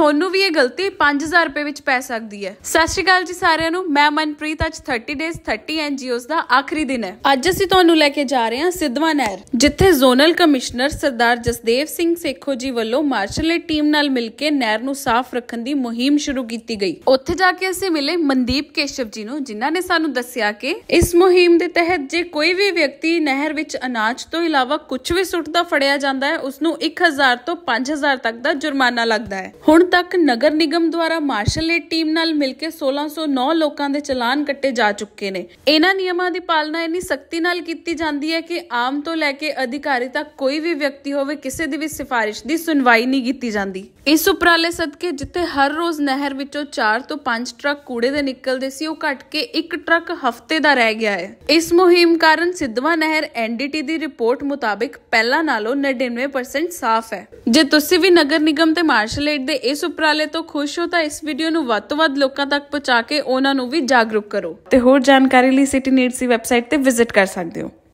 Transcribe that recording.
ਤੁਹਾਨੂੰ ਵੀ ਇਹ ਗਲਤੀ 5000 ਰੁਪਏ ਵਿੱਚ ਪੈ ਸਕਦੀ ਹੈ ਸਤਿ ਸ਼੍ਰੀ ਅਕਾਲ ਜੀ ਸਾਰਿਆਂ ਨੂੰ ਮੈਂ ਮਨਪ੍ਰੀਤ ਅੱਜ 30 ਡੇਜ਼ 30 ਐਨਜੀਓਜ਼ ਦਾ ਆਖਰੀ ਦਿਨ ਹੈ ਅੱਜ ਅਸੀਂ ਤੁਹਾਨੂੰ ਲੈ ਕੇ ਜਾ ਰਹੇ ਹਾਂ ਸਿੱਧਵਾ ਨਹਿਰ ਜਿੱਥੇ ਜ਼ੋਨਲ ਕਮਿਸ਼ਨਰ ਸਰਦਾਰ ਜਸਦੇਵ ਸਿੰਘ ਸੇਖੋ ਜੀ ਵੱਲੋਂ ਮਾਰਸ਼ਲ ਟੀਮ ਨਾਲ ਮਿਲ ਕੇ ਨਹਿਰ ਨੂੰ ਸਾਫ਼ ਰੱਖਣ ਦੀ ਮੁਹਿੰਮ ਸ਼ੁਰੂ ਕੀਤੀ ਗਈ ਉੱਥੇ ਜਾ ਕੇ ਅਸੀਂ ਮਿਲੇ ਮਨਦੀਪ ਕੇਸ਼ਵ ਜੀ ਨੂੰ ਜਿਨ੍ਹਾਂ ਨੇ ਸਾਨੂੰ ਦੱਸਿਆ ਕਿ ਇਸ ਮੁਹਿੰਮ ਦੇ ਤਹਿਤ ਜੇ ਕੋਈ ਵੀ ਵਿਅਕਤੀ ਨਹਿਰ ਵਿੱਚ ਅਨਾਜ ਤੋਂ ਇਲਾਵਾ ਕੁਝ ਵੀ ਸੁੱਟਦਾ ਫੜਿਆ ਜਾਂਦਾ ਹੈ ਉਸ ਨੂੰ 1000 ਤੋਂ 5000 ਤੱਕ ਦਾ ਜੁਰਮਾਨਾ ਲੱਗਦਾ ਹੈ ਹੁਣ ਤੱਕ ਨਗਰ ਨਿਗਮ ਦੁਆਰਾ ਮਾਰਸ਼ਲ ਏਡ ਟੀਮ ਨਾਲ ਮਿਲ ਕੇ 1609 ਲੋਕਾਂ ਦੇ ਚਲਾਨ ਕੱਟੇ ਜਾ ਚੁੱਕੇ ਨੇ ਇਹਨਾਂ ਨਿਯਮਾਂ ਦੀ ਪਾਲਣਾ ਇੰਨੀ ਸਖਤੀ ਨਾਲ ਕੀਤੀ ਜਾਂਦੀ ਹੈ ਕਿ ਆਮ ਤੋਂ ਲੈ ਕੇ ਅਧਿਕਾਰੀ ਤੱਕ ਕੋਈ ਵੀ ਵਿਅਕਤੀ ਹੋਵੇ ਕਿਸੇ ਦੀ ਵੀ ਸਿਫਾਰਿਸ਼ ਦੀ ਸੁਣਵਾਈ ਨਹੀਂ ਕੀਤੀ ਜਾਂਦੀ ਇਸ ਉਪਰਾਲੇ ਸਦਕੇ ਜਿੱਥੇ ਹਰ ਰੋਜ਼ ਨਹਿਰ ਵਿੱਚੋਂ 4 ਤੋਂ 5 ਟਰੱਕ ਕੂੜੇ ਦੇ ਨਿਕਲਦੇ ਸੀ ਉਹ ਘਟ ਕੇ ਇੱਕ ਟਰੱਕ ਹਫ਼ਤੇ ਦਾ ਰਹਿ ਗਿਆ ਹੈ ਇਸ ਮੁਹਿੰਮ ਕਾਰਨ ਸਿੱਧਵਾ ਨਹਿਰ ਐਨਡੀਟੀ ਦੀ ਰਿਪੋਰਟ ਮੁਤਾਬਕ ਪਹਿਲਾਂ ਨਾਲੋਂ 99% ਸਾਫ਼ ਹੈ ਜੇ ਤੁਸੀਂ ਵੀ ਨਗਰ ਨਿਗਮ ਤੇ ਮਾਰਸ਼ਲ ਏਡ ਦੇ ਇਸ ਇਸ ਉਪਰਾਲੇ ਤੋਂ ਖੁਸ਼ ਹੋ ਤਾਂ ਇਸ ਵੀਡੀਓ ਨੂੰ ਵੱਧ ਤੋਂ ਵੱਧ ਲੋਕਾਂ ਤੱਕ ਪਹੁੰਚਾ ਕੇ ਉਹਨਾਂ ਨੂੰ ਵੀ ਜਾਗਰੂਕ ਕਰੋ ਤੇ ਹੋਰ ਜਾਣਕਾਰੀ ਲਈ ਸਿਟੀ ਨੀਡਸ ਦੀ ਵੈਬਸਾਈਟ ਤੇ ਵਿਜ਼ਿਟ ਕਰ ਸਕਦੇ ਹੋ